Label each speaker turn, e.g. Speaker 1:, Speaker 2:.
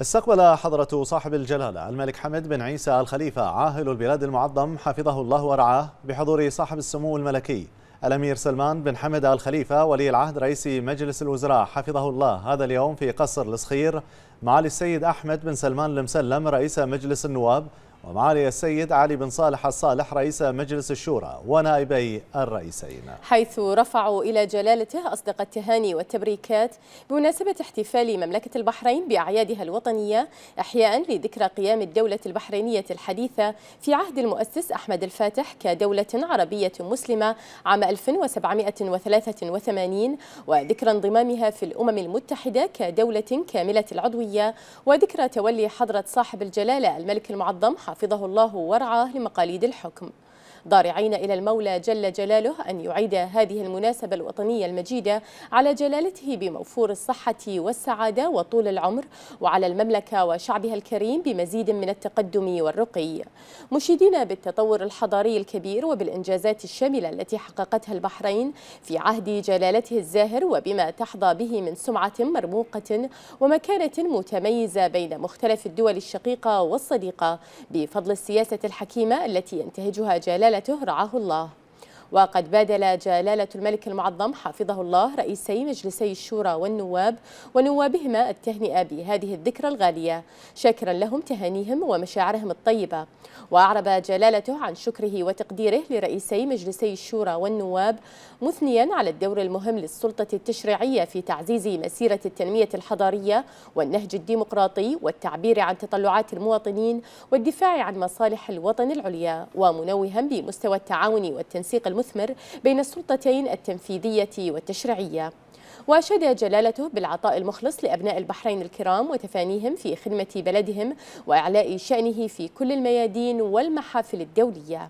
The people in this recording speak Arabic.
Speaker 1: استقبل حضرة صاحب الجلالة الملك حمد بن عيسى الخليفة عاهل البلاد المعظم حفظه الله ورعاه بحضور صاحب السمو الملكي الأمير سلمان بن حمد الخليفة ولي العهد رئيس مجلس الوزراء حفظه الله هذا اليوم في قصر الصخير معالي السيد أحمد بن سلمان المسلم رئيس مجلس النواب ومعالي السيد علي بن صالح الصالح رئيس مجلس الشورى ونائبي الرئيسين
Speaker 2: حيث رفعوا إلى جلالته أصدق التهاني والتبريكات بمناسبة احتفال مملكة البحرين بأعيادها الوطنية إحياء لذكرى قيام الدولة البحرينية الحديثة في عهد المؤسس أحمد الفاتح كدولة عربية مسلمة عام 1783 وذكرى انضمامها في الأمم المتحدة كدولة كاملة العضوية وذكرى تولي حضرة صاحب الجلالة الملك المعظم حفظه الله ورعاه لمقاليد الحكم ضارعين إلى المولى جل جلاله أن يعيد هذه المناسبة الوطنية المجيدة على جلالته بموفور الصحة والسعادة وطول العمر وعلى المملكة وشعبها الكريم بمزيد من التقدم والرقي مشيدين بالتطور الحضاري الكبير وبالإنجازات الشاملة التي حققتها البحرين في عهد جلالته الزاهر وبما تحظى به من سمعة مرموقة ومكانة متميزة بين مختلف الدول الشقيقة والصديقة بفضل السياسة الحكيمة التي ينتهجها جلالة قال رعاه الله وقد بادل جلالة الملك المعظم حفظه الله رئيسي مجلسي الشورى والنواب ونوابهما التهنئة بهذه الذكرى الغالية شاكرا لهم تهانيهم ومشاعرهم الطيبة وأعرب جلالته عن شكره وتقديره لرئيسي مجلسي الشورى والنواب مثنيا على الدور المهم للسلطة التشريعية في تعزيز مسيرة التنمية الحضارية والنهج الديمقراطي والتعبير عن تطلعات المواطنين والدفاع عن مصالح الوطن العليا ومنوها بمستوى التعاون والتنسيق المثمر المثمر بين السلطتين التنفيذية والتشريعية وأشاد جلالته بالعطاء المخلص لأبناء البحرين الكرام وتفانيهم في خدمة بلدهم وإعلاء شأنه في كل الميادين والمحافل الدولية